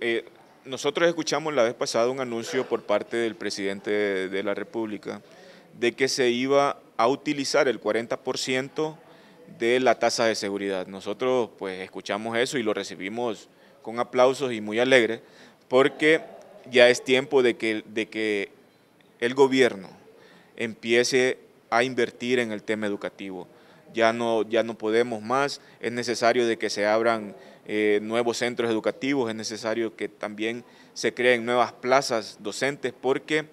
Eh, nosotros escuchamos la vez pasada un anuncio por parte del presidente de, la República de que se iba a utilizar el 40% de la tasa de seguridad. Nosotros pues escuchamos eso y lo recibimos con aplausos y muy alegre, porque ya es tiempo de que el gobierno empiece a invertir en el tema educativo ya no, ya no podemos más, es necesario de que se abran eh, nuevos centros educativos, es necesario que también se creen nuevas plazas docentes, porque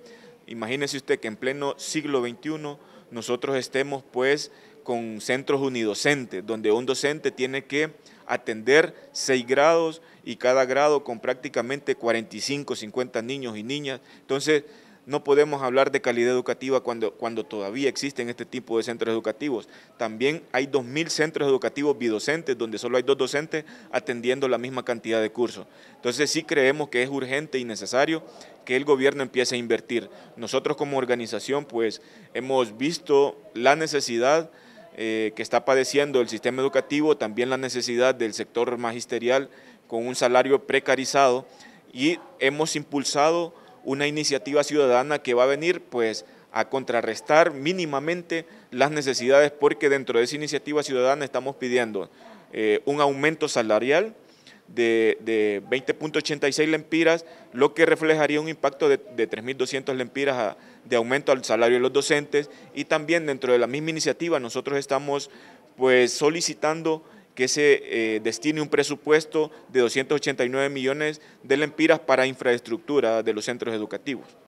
imagínese usted que en pleno siglo XXI nosotros estemos pues con centros unidocentes, donde un docente tiene que atender seis grados y cada grado con prácticamente 45, 50 niños y niñas. Entonces, no podemos hablar de calidad educativa cuando, cuando todavía existen este tipo de centros educativos. También hay 2.000 centros educativos bidocentes, donde solo hay dos docentes atendiendo la misma cantidad de cursos. Entonces sí creemos que es urgente y necesario que el gobierno empiece a invertir. Nosotros como organización pues hemos visto la necesidad eh, que está padeciendo el sistema educativo, también la necesidad del sector magisterial con un salario precarizado y hemos impulsado una iniciativa ciudadana que va a venir pues a contrarrestar mínimamente las necesidades porque dentro de esa iniciativa ciudadana estamos pidiendo eh, un aumento salarial de, de 20.86 lempiras, lo que reflejaría un impacto de, 3.200 lempiras de aumento al salario de los docentes y también dentro de la misma iniciativa nosotros estamos pues solicitando que se eh, destine un presupuesto de 289 millones de lempiras para infraestructura de los centros educativos.